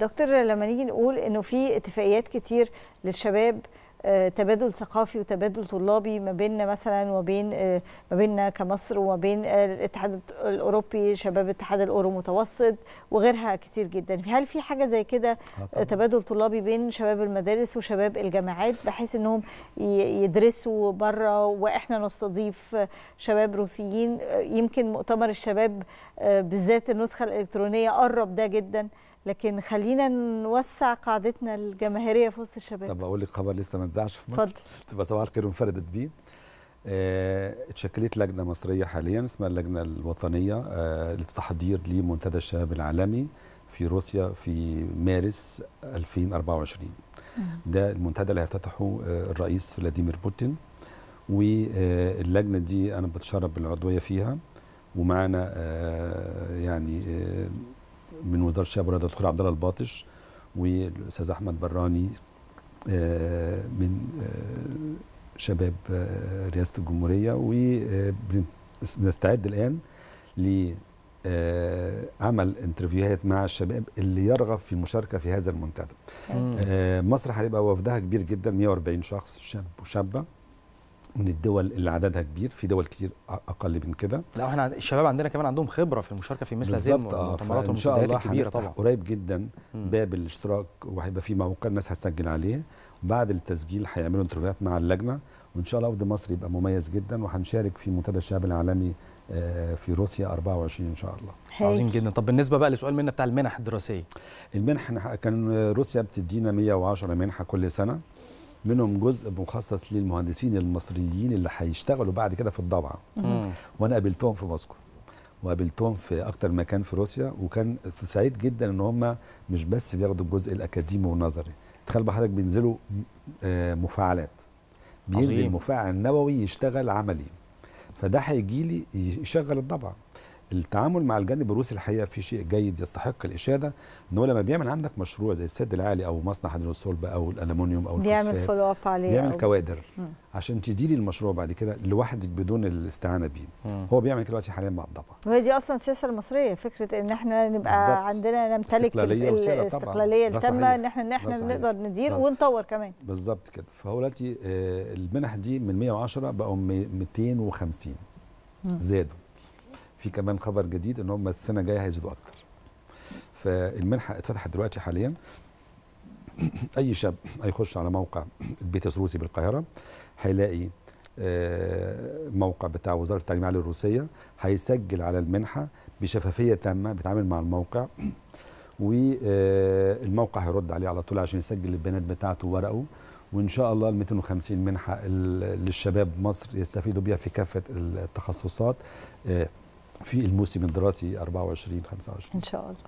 دكتور لما نيجي نقول انه في اتفاقيات كتير للشباب آه، تبادل ثقافي وتبادل طلابي ما بيننا مثلا وبين آه، ما بيننا كمصر وما بين آه، الاتحاد الاوروبي شباب اتحاد الاورو متوسط وغيرها كتير جدا هل في حاجه زي كده تبادل طلابي بين شباب المدارس وشباب الجامعات بحيث انهم يدرسوا بره واحنا نستضيف شباب روسيين يمكن مؤتمر الشباب بالذات النسخه الالكترونيه قرب ده جدا لكن خلينا نوسع قاعدتنا الجماهيريه في وسط الشباب طب اقول لك خبر لسه ما اتذاعش في مصر تبقى صباح الخير انفردت بيه آه، اتشكلت لجنه مصريه حاليا اسمها اللجنه الوطنيه اه للتحضير لمنتدى الشباب العالمي في روسيا في مارس 2024 ده المنتدى اللي هيفتتحه آه، الرئيس فلاديمير بوتين واللجنه آه، دي انا بتشرف بالعضويه فيها ومعانا يعني من وزاره الشباب والرياضه الدكتور عبد الله الباطش والاستاذ احمد براني آه، من آه، شباب آه، رئاسه الجمهوريه وبنستعد الان عمل انترفيوهات مع الشباب اللي يرغب في المشاركه في هذا المنتدى. مصر هتبقى وفدها كبير جدا 140 شخص شاب وشابه من الدول اللي عددها كبير في دول كتير اقل من كده لا احنا الشباب عندنا كمان عندهم خبره في المشاركه في مثل هذه آه، المؤتمرات والمنتديات الكبيره طبعا قريب جدا باب الاشتراك وهيبقى في موقع الناس هتسجل عليه بعد التسجيل هيعملوا انترفيوهات مع اللجنه وان شاء الله وفد مصر يبقى مميز جدا وهنشارك في منتدى الشباب العالمي آه، في روسيا 24 ان شاء الله هيك. عظيم جدا طب بالنسبه بقى لسؤال منا بتاع المنح الدراسيه المنح كان روسيا بتدينا 110 منحه كل سنه منهم جزء مخصص للمهندسين المصريين اللي هيشتغلوا بعد كده في الضبعه وانا قابلتهم في موسكو وقابلتهم في اكتر مكان في روسيا وكان سعيد جدا ان هم مش بس بياخدوا الجزء الاكاديمي والنظري تخيل بحضرتك بينزلوا آه، مفاعلات بينزل عظيم. مفاعل نووي يشتغل عملي فده هيجي لي يشغل الضبعه التعامل مع الجانب الروسي الحقيقه في شيء جيد يستحق الاشاده ان هو لما بيعمل عندك مشروع زي السد العالي او مصنع حديد الصلب او الالومنيوم او الفوسفات بيعمل فولو اب عليه بيعمل كوادر م. عشان تديري المشروع بعد كده لوحدك بدون الاستعانه بيه هو بيعمل كده دلوقتي حاليا مع الضبع وهي دي اصلا السياسه المصريه فكره ان احنا نبقى بالزبط. عندنا نمتلك الاستقلاليه التامه ان احنا ان احنا نقدر ندير ده. ونطور كمان بالظبط كده فهو دلوقتي آه، المنح دي من 110 بقوا 250 زادوا في كمان خبر جديد ان هم السنه الجايه هيزيدوا اكتر فالمنحه اتفتحت دلوقتي حاليا اي شاب هيخش على موقع البيت الروسي بالقاهره هيلاقي آه، موقع بتاع وزاره التعليم العالي الروسيه هيسجل على المنحه بشفافيه تامه بيتعامل مع الموقع والموقع آه، هيرد عليه على طول عشان يسجل البيانات بتاعته وورقه وان شاء الله ال 250 منحه للشباب مصر يستفيدوا بيها في كافه التخصصات آه، في الموسم الدراسي 24 25 ان شاء الله